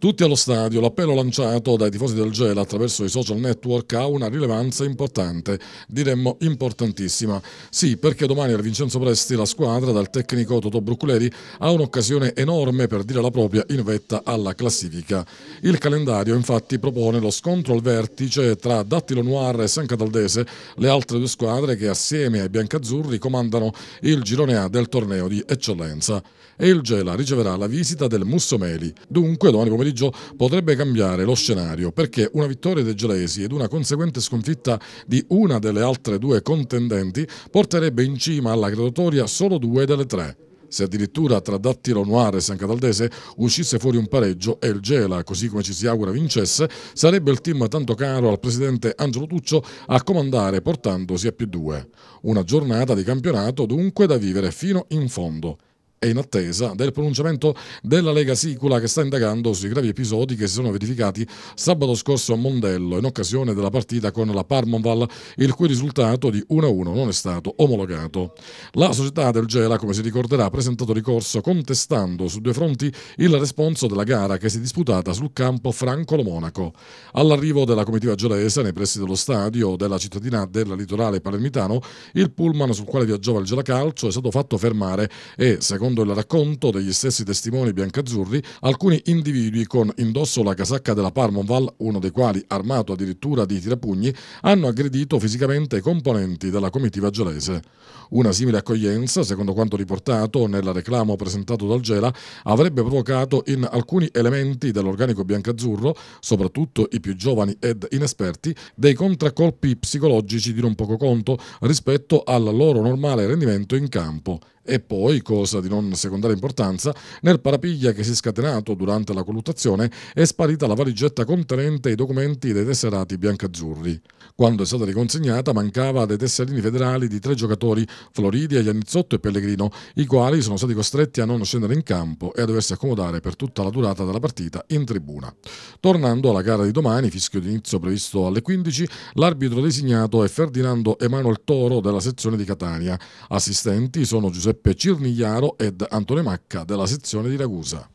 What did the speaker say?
Tutti allo stadio, l'appello lanciato dai tifosi del Gela attraverso i social network ha una rilevanza importante, diremmo importantissima. Sì, perché domani al Vincenzo Presti la squadra dal tecnico Toto Brucculeri ha un'occasione enorme per dire la propria in vetta alla classifica. Il calendario infatti propone lo scontro al vertice tra Dattilo Noir e San Cataldese, le altre due squadre che assieme ai biancazzurri comandano il girone A del torneo di eccellenza. E il Gela riceverà la visita del Mussomeli. Dunque domani pomeriggio pomeriggio potrebbe cambiare lo scenario perché una vittoria dei gelesi ed una conseguente sconfitta di una delle altre due contendenti porterebbe in cima alla graduatoria solo due delle tre. Se addirittura tra Dattilo Noir e San Cataldese uscisse fuori un pareggio e il Gela, così come ci si augura, vincesse, sarebbe il team tanto caro al presidente Angelo Tuccio a comandare portandosi a più due. Una giornata di campionato dunque da vivere fino in fondo è in attesa del pronunciamento della Lega Sicula che sta indagando sui gravi episodi che si sono verificati sabato scorso a Mondello in occasione della partita con la Parmonval, il cui risultato di 1-1 non è stato omologato. La società del Gela, come si ricorderà, ha presentato ricorso contestando su due fronti il responso della gara che si è disputata sul campo Francolo-Monaco. All'arrivo della comitiva gelese nei pressi dello stadio della cittadina del litorale palermitano, il pullman sul quale viaggiava il Gela Calcio è stato fatto fermare e, secondo secondo il racconto degli stessi testimoni biancazzurri, alcuni individui con indosso la casacca della Parmonval, uno dei quali armato addirittura di tirapugni, hanno aggredito fisicamente i componenti della comitiva gelese. Una simile accoglienza, secondo quanto riportato nel reclamo presentato dal Gela, avrebbe provocato in alcuni elementi dell'organico biancazzurro, soprattutto i più giovani ed inesperti, dei contraccolpi psicologici di non poco conto rispetto al loro normale rendimento in campo e poi, cosa di non secondaria importanza, nel parapiglia che si è scatenato durante la colluttazione è sparita la valigetta contenente i documenti dei tesserati biancazzurri. Quando è stata riconsegnata mancava dei tesserini federali di tre giocatori, Floridia, Giannizzotto e Pellegrino, i quali sono stati costretti a non scendere in campo e a doversi accomodare per tutta la durata della partita in tribuna. Tornando alla gara di domani, fischio d'inizio previsto alle 15, l'arbitro designato è Ferdinando Emanuel Toro della sezione di Catania. Assistenti sono Giuseppe Giuseppe Cirnigliaro ed Antone Macca della sezione di Ragusa.